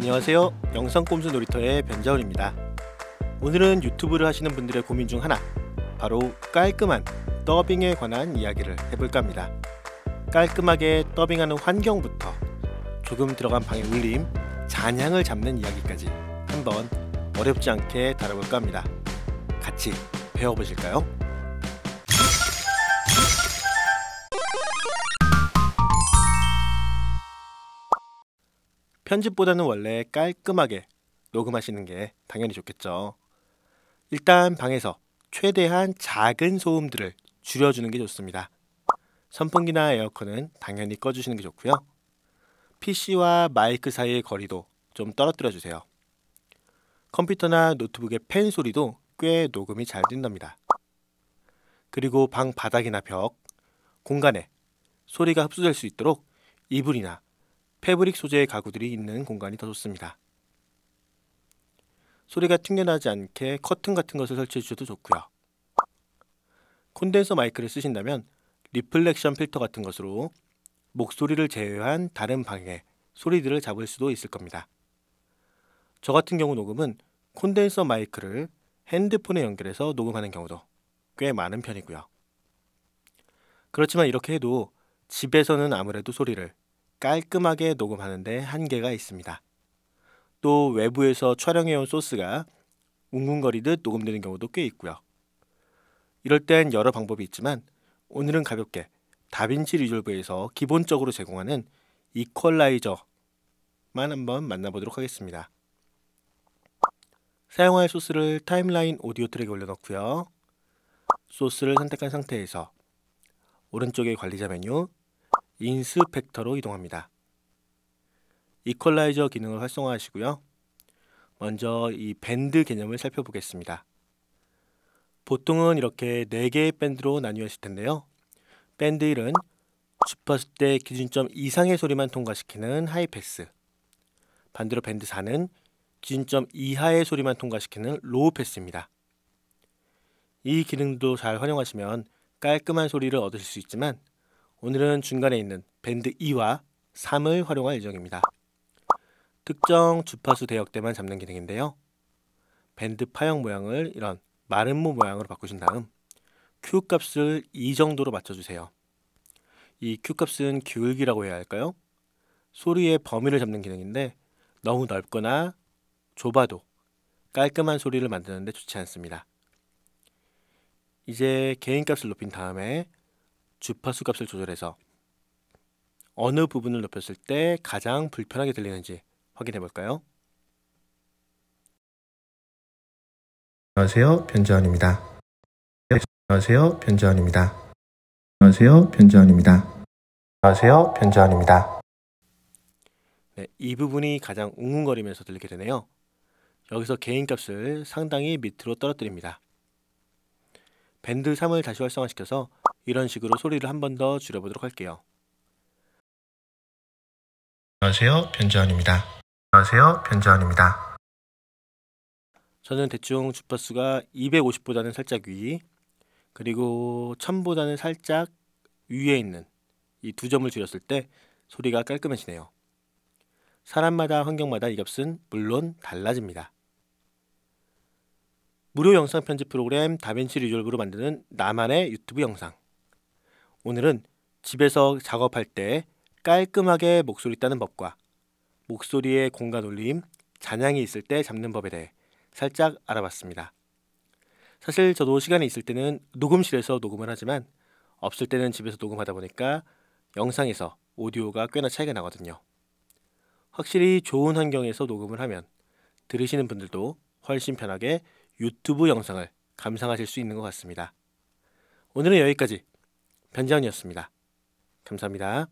안녕하세요. 영상꼼수 놀이터의 변자울입니다. 오늘은 유튜브를 하시는 분들의 고민 중 하나, 바로 깔끔한 더빙에 관한 이야기를 해볼까 합니다. 깔끔하게 더빙하는 환경부터 조금 들어간 방의 울림, 잔향을 잡는 이야기까지 한번 어렵지 않게 다뤄볼까 합니다. 같이 배워보실까요? 편집보다는 원래 깔끔하게 녹음하시는 게 당연히 좋겠죠. 일단 방에서 최대한 작은 소음들을 줄여주는 게 좋습니다. 선풍기나 에어컨은 당연히 꺼주시는 게 좋고요. PC와 마이크 사이의 거리도 좀 떨어뜨려 주세요. 컴퓨터나 노트북의 펜 소리도 꽤 녹음이 잘 된답니다. 그리고 방 바닥이나 벽, 공간에 소리가 흡수될 수 있도록 이불이나 패브릭 소재의 가구들이 있는 공간이 더 좋습니다. 소리가 튕겨나지 않게 커튼 같은 것을 설치해 주셔도 좋고요. 콘덴서 마이크를 쓰신다면 리플렉션 필터 같은 것으로 목소리를 제외한 다른 방향의 소리들을 잡을 수도 있을 겁니다. 저 같은 경우 녹음은 콘덴서 마이크를 핸드폰에 연결해서 녹음하는 경우도 꽤 많은 편이고요. 그렇지만 이렇게 해도 집에서는 아무래도 소리를 깔끔하게 녹음하는데 한계가 있습니다. 또 외부에서 촬영해온 소스가 웅웅거리듯 녹음되는 경우도 꽤 있고요. 이럴 땐 여러 방법이 있지만 오늘은 가볍게 다빈치 리졸브에서 기본적으로 제공하는 이퀄라이저만 한번 만나보도록 하겠습니다. 사용할 소스를 타임라인 오디오 트랙에 올려놓고요. 소스를 선택한 상태에서 오른쪽의 관리자 메뉴 인스펙터로 이동합니다. 이퀄라이저 기능을 활성화하시고요. 먼저 이 밴드 개념을 살펴보겠습니다. 보통은 이렇게 4개의 밴드로 나뉘어 을 텐데요. 밴드 1은 주파수 대 기준점 이상의 소리만 통과시키는 하이패스 반대로 밴드 4는 기준점 이하의 소리만 통과시키는 로우패스입니다. 이 기능도 잘 활용하시면 깔끔한 소리를 얻으실 수 있지만 오늘은 중간에 있는 밴드 2와 3을 활용할 예정입니다. 특정 주파수 대역대만 잡는 기능인데요. 밴드 파형 모양을 이런 마름모 모양으로 바꾸신 다음 Q 값을 2 e 정도로 맞춰주세요. 이 Q 값은 기울기라고 해야 할까요? 소리의 범위를 잡는 기능인데 너무 넓거나 좁아도 깔끔한 소리를 만드는데 좋지 않습니다. 이제 개인 값을 높인 다음에 주파수 값을 조절해서 어느 부분을 높였을 때 가장 불편하게 들리는지 확인해 볼까요? 안녕하세요. 변지환입니다. 안녕하세요. 변지환입니다. 안녕하세요. 변지환입니다. 안녕하세요. 변지환입니다. 네, 이 부분이 가장 웅웅거리면서 들리게 되네요. 여기서 개인값을 상당히 밑으로 떨어뜨립니다. 밴드 3을 다시 활성화시켜서 이런 식으로 소리를 한 번 더 줄여보도록 할게요. 안녕하세요. 변지환입니다. 안녕하세요. 변지환입니다. 저는 대충 주파수가 250보다는 살짝 위, 그리고 1000보다는 살짝 위에 있는 이 두 점을 줄였을 때 소리가 깔끔해지네요. 사람마다 환경마다 이 값은 물론 달라집니다. 무료 영상 편집 프로그램 다빈치 리졸브로 만드는 나만의 유튜브 영상. 오늘은 집에서 작업할 때 깔끔하게 목소리 따는 법과 목소리의 공간 올림, 잔향이 있을 때 잡는 법에 대해 살짝 알아봤습니다. 사실 저도 시간이 있을 때는 녹음실에서 녹음을 하지만 없을 때는 집에서 녹음하다 보니까 영상에서 오디오가 꽤나 차이가 나거든요. 확실히 좋은 환경에서 녹음을 하면 들으시는 분들도 훨씬 편하게 유튜브 영상을 감상하실 수 있는 것 같습니다. 오늘은 여기까지 변지현이었습니다. 감사합니다.